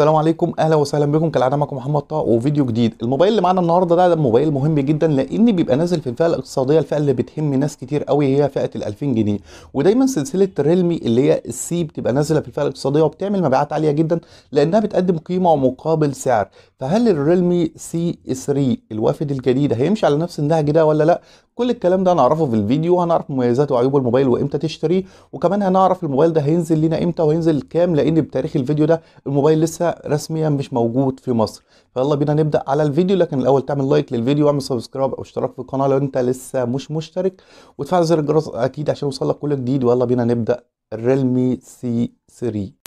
السلام عليكم اهلا وسهلا بكم كالعاده معكم محمد طه وفيديو جديد الموبايل اللي معانا النهارده ده, ده موبايل مهم جدا لان بيبقى نازل في الفئه الاقتصاديه الفئه اللي بتهم ناس كتير قوي هي فئه ال 2000 جنيه ودايما سلسله ريلمي اللي هي السي بتبقى نازله في الفئه الاقتصاديه وبتعمل مبيعات عاليه جدا لانها بتقدم قيمه ومقابل سعر فهل الريلمي سي 3 الوافد الجديد هيمشي على نفس النهج ده ولا لا كل الكلام ده هنعرفه في الفيديو وهنعرف مميزات وعيوب الموبايل وامتى تشتريه وكمان هنعرف الموبايل ده هينزل لنا امتى وهينزل كام لان بتاريخ الفيديو ده الموبايل لسه رسميا مش موجود في مصر فيلا بينا نبدا على الفيديو لكن الاول تعمل لايك للفيديو واعمل سبسكرايب او اشتراك في القناه لو انت لسه مش مشترك وتفعل زر الجرس اكيد عشان يوصلك كل جديد ويلا بينا نبدا الريلمي سي 3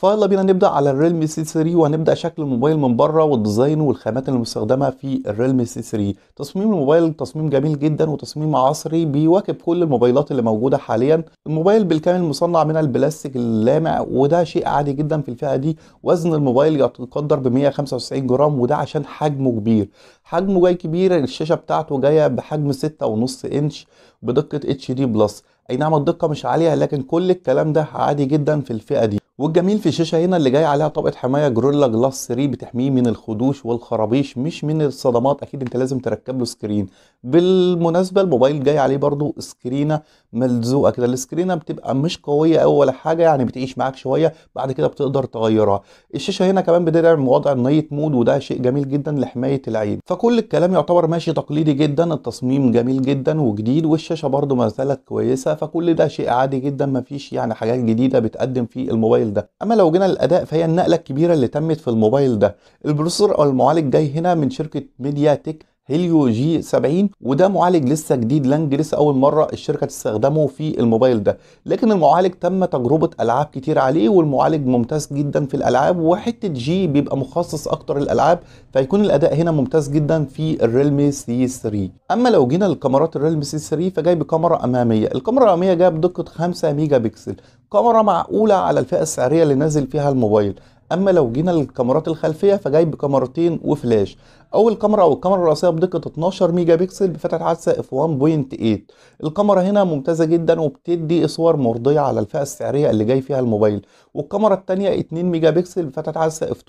فيلا بينا نبدا على الريلمي سي 3 وهنبدا شكل الموبايل من بره والديزاين والخامات المستخدمه في الريلمي سي 3 تصميم الموبايل تصميم جميل جدا وتصميم عصري بيواكب كل الموبايلات اللي موجوده حاليا الموبايل بالكامل مصنع من البلاستيك اللامع وده شيء عادي جدا في الفئه دي وزن الموبايل يتقدر ب 195 جرام وده عشان حجمه كبير حجمه جاي كبير الشاشه بتاعته جايه بحجم 6.5 انش بدقه اتش دي بلس اي نعم الدقه مش عاليه لكن كل الكلام ده عادي جدا في الفئه دي والجميل في الشاشه هنا اللي جاي عليها طبقه حمايه جوريلا جلاس 3 بتحميه من الخدوش والخرابيش مش من الصدمات اكيد انت لازم تركب له سكرين بالمناسبه الموبايل جاي عليه برضو سكرينه ملزوقه كده السكرينه بتبقى مش قويه قوي ولا حاجه يعني بتعيش معاك شويه بعد كده بتقدر تغيرها الشاشه هنا كمان بتدعم وضع النايت مود وده شيء جميل جدا لحمايه العين فكل الكلام يعتبر ماشي تقليدي جدا التصميم جميل جدا وجديد والشاشه برضو ما زالت كويسه فكل ده شيء عادي جدا مفيش يعني حاجات جديده بتقدم في الموبايل الموبايل ده اما لو جينا للاداء فهي النقله الكبيره اللي تمت في الموبايل ده البروسيسور او المعالج جاي هنا من شركه ميديا تك هيليو جي 70 وده معالج لسه جديد لانج لسه اول مره الشركه تستخدمه في الموبايل ده لكن المعالج تم تجربه العاب كتير عليه والمعالج ممتاز جدا في الالعاب وحته جي بيبقى مخصص اكتر للالعاب فيكون الاداء هنا ممتاز جدا في الريلمي سي 3 اما لو جينا لكاميرات الريلمي سي 3 فجاي بكاميرا اماميه الكاميرا الاماميه جايه بدقه 5 ميجا بكسل كاميرا معقوله على الفئه السعريه اللي نازل فيها الموبايل اما لو جينا للكاميرات الخلفيه فجايب كاميرتين وفلاش اول كاميرا او الكاميرا الرئيسيه بدقه 12 ميجا بكسل بفتحه عدسه اف 1.8 الكاميرا هنا ممتازه جدا وبتدي صور مرضيه على الفئه السعريه اللي جاي فيها الموبايل والكاميرا الثانيه 2 ميجا بكسل بفتحه عدسه اف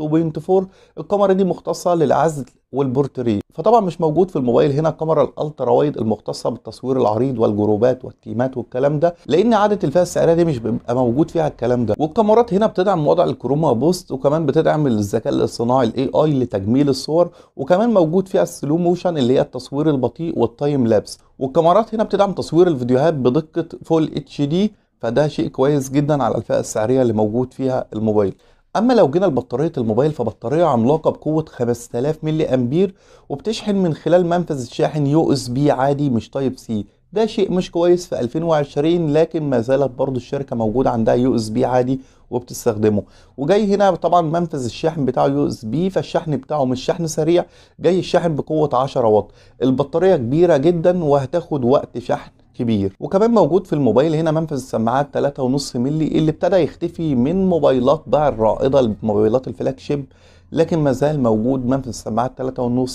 2.4 الكاميرا دي مختصه للعزل والبورتريه فطبعا مش موجود في الموبايل هنا الكاميرا الالترا وايد المختصه بالتصوير العريض والجروبات والتيمات والكلام ده لان عاده الفئه السعريه دي مش بيبقى موجود فيها الكلام ده والكاميرات هنا بتدعم وضع الكروما بوست وكمان بتدعم الذكاء الاصطناعي الاي اي لتجميل الصور وكمان موجود فيها السلو موشن اللي هي التصوير البطيء والتايم لابس والكاميرات هنا بتدعم تصوير الفيديوهات بدقه فول اتش دي فده شيء كويس جدا على الفئه السعريه اللي موجود فيها الموبايل اما لو جينا لبطاريه الموبايل فبطاريه عملاقه بقوه 5000 ملي امبير وبتشحن من خلال منفذ الشاحن يو اس بي عادي مش تايب سي ده شيء مش كويس في 2020 لكن ما زالت برضو الشركه موجوده عندها يو اس بي عادي وبتستخدمه وجاي هنا طبعا منفذ الشحن بتاعه يو اس بي فالشحن بتاعه مش شحن سريع جاي الشحن بقوه 10 واط البطاريه كبيره جدا وهتاخد وقت شحن كبير وكمان موجود في الموبايل هنا منفذ السماعات 3.5 مللي اللي ابتدى يختفي من موبايلات بقى الرائده الموبايلات الفلاج شيب لكن ما زال موجود منفذ السماعات 3.5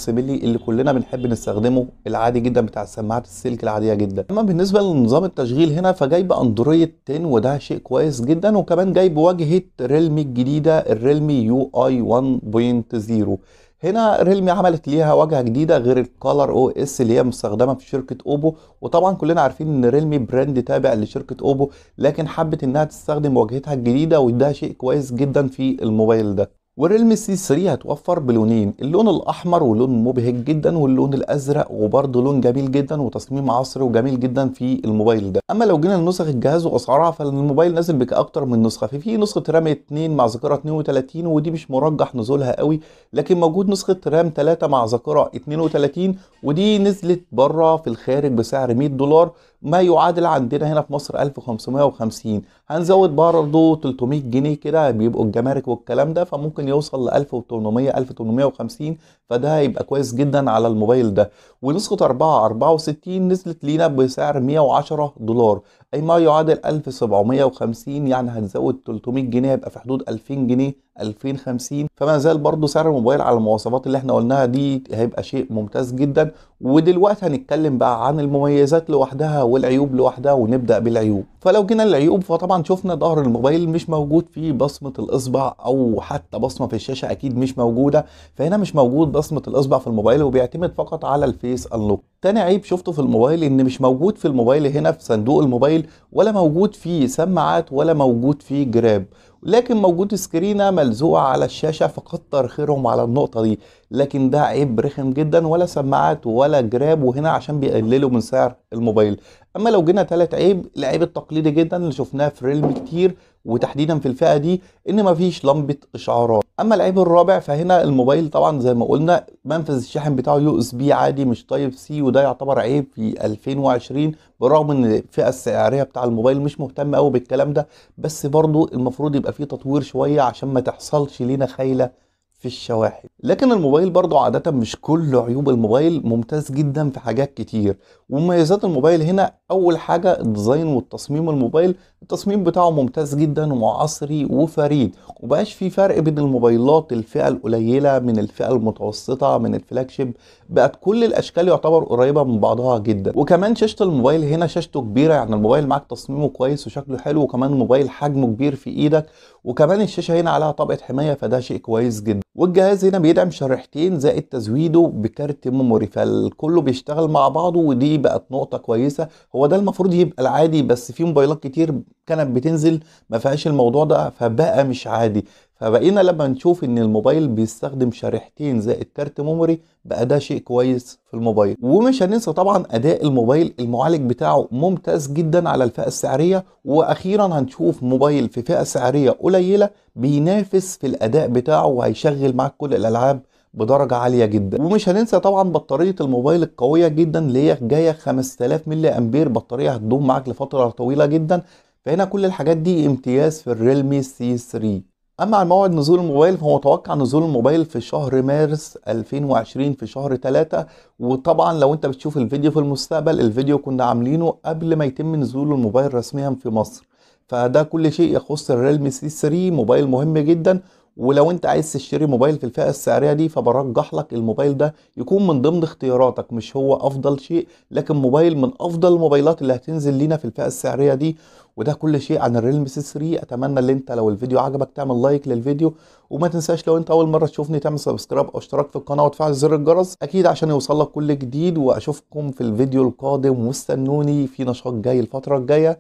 مللي اللي كلنا بنحب نستخدمه العادي جدا بتاع السماعات السلك العاديه جدا اما بالنسبه لنظام التشغيل هنا فجايب اندرويد 10 وده شيء كويس جدا وكمان جايب واجهه ريلمي الجديده الريلمي يو اي 1.0 هنا ريلمي عملت ليها واجهه جديده غير الكالر او اس اللي هي مستخدمه في شركه اوبو وطبعا كلنا عارفين ان ريلمي براند تابع لشركه اوبو لكن حبت انها تستخدم واجهتها الجديده وده شيء كويس جدا في الموبايل ده والريلم سي 3 هتوفر بلونين اللون الاحمر ولون مبهج جدا واللون الازرق وبرده لون جميل جدا وتصميم عصري وجميل جدا في الموبايل ده اما لو جينا لنسخ الجهاز واسعارها فالموبايل نازل بك اكتر من نسخه في نسخه رام 2 مع ذاكره 32 ودي مش مرجح نزولها قوي لكن موجود نسخه رام 3 مع ذاكره 32 ودي نزلت بره في الخارج بسعر 100 دولار ما يعادل عندنا هنا في مصر 1550 هنزود برضه 300 جنيه كده بيبقوا الجمارك والكلام ده فممكن يوصل ل 1800 1850 فده هيبقى كويس جدا على الموبايل ده ونسخه 4 64 نزلت لينا بسعر 110 دولار اي ما يعادل 1750 يعني هنزود 300 جنيه هيبقى في حدود 2000 جنيه 2050 فما زال برضه سعر الموبايل على المواصفات اللي احنا قلناها دي هيبقى شيء ممتاز جدا ودلوقتي هنتكلم بقى عن المميزات لوحدها والعيوب لوحدها ونبدا بالعيوب فلو جينا للعيوب فطبعا شفنا ظهر الموبايل مش موجود فيه بصمه الاصبع او حتى بصمه في الشاشه اكيد مش موجوده فهنا مش موجود بصمه الاصبع في الموبايل وبيعتمد فقط على الفيس انلوك تاني عيب شفته في الموبايل ان مش موجود في الموبايل هنا في صندوق الموبايل ولا موجود فيه سماعات ولا موجود فيه جراب لكن موجود سكرينه ملزوقه على الشاشه فكتر خيرهم على النقطه دي لكن ده عيب رخم جدا ولا سماعات ولا جراب وهنا عشان بيقللوا من سعر الموبايل اما لو جينا تالت عيب العيب التقليدي جدا اللي شفناه في ريلم كتير وتحديدا في الفئه دي ان مفيش لمبه اشعارات اما العيب الرابع فهنا الموبايل طبعا زي ما قلنا منفذ الشحن بتاعه يو اس بي عادي مش تايب سي وده يعتبر عيب في 2020 برغم ان الفئه السعريه بتاع الموبايل مش مهتمه قوي بالكلام ده بس برضو المفروض يبقى فيه تطوير شويه عشان ما تحصلش لينا خايله في الشواحن لكن الموبايل برضو عادة مش كل عيوب الموبايل ممتاز جدا في حاجات كتير ومميزات الموبايل هنا اول حاجه الديزاين والتصميم الموبايل التصميم بتاعه ممتاز جدا وعصري وفريد ومبقاش في فرق بين الموبايلات الفئه القليله من الفئه المتوسطه من الفلاج شيب بقت كل الاشكال يعتبر قريبه من بعضها جدا وكمان شاشه الموبايل هنا شاشته كبيره يعني الموبايل معاك تصميمه كويس وشكله حلو وكمان الموبايل حجمه كبير في ايدك وكمان الشاشه هنا عليها طبقه حمايه فده شيء كويس جدا والجهاز هنا بيدعم شريحتين زائد تزويده بكارت ميموري فالكله بيشتغل مع بعضه ودي بقت نقطه كويسه هو هو ده المفروض يبقى العادي بس في موبايلات كتير كانت بتنزل ما فيهاش الموضوع ده فبقى مش عادي فبقينا لما نشوف ان الموبايل بيستخدم شريحتين زائد كارت ميموري بقى ده شيء كويس في الموبايل ومش هننسى طبعا اداء الموبايل المعالج بتاعه ممتاز جدا على الفئه السعريه واخيرا هنشوف موبايل في فئه سعريه قليله بينافس في الاداء بتاعه وهيشغل معاك كل الالعاب بدرجه عاليه جدا ومش هننسى طبعا بطاريه الموبايل القويه جدا اللي هي جايه 5000 ملي امبير بطاريه هتدوم معاك لفتره طويله جدا فهنا كل الحاجات دي امتياز في الريلمي سي 3 اما عن موعد نزول الموبايل فهو متوقع نزول الموبايل في شهر مارس 2020 في شهر 3 وطبعا لو انت بتشوف الفيديو في المستقبل الفيديو كنا عاملينه قبل ما يتم نزول الموبايل رسميا في مصر فده كل شيء يخص الريلمي سي 3 موبايل مهم جدا ولو انت عايز تشتري موبايل في الفئه السعريه دي فبرجح لك الموبايل ده يكون من ضمن اختياراتك مش هو افضل شيء لكن موبايل من افضل الموبايلات اللي هتنزل لينا في الفئه السعريه دي وده كل شيء عن الريلم سي 3 اتمنى ان انت لو الفيديو عجبك تعمل لايك للفيديو وما تنساش لو انت اول مره تشوفني تعمل سبسكرايب او اشتراك في القناه وتفعل زر الجرس اكيد عشان يوصلك كل جديد واشوفكم في الفيديو القادم واستنوني في نشاط جاي الفتره الجايه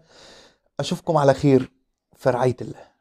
اشوفكم على خير في رعايه الله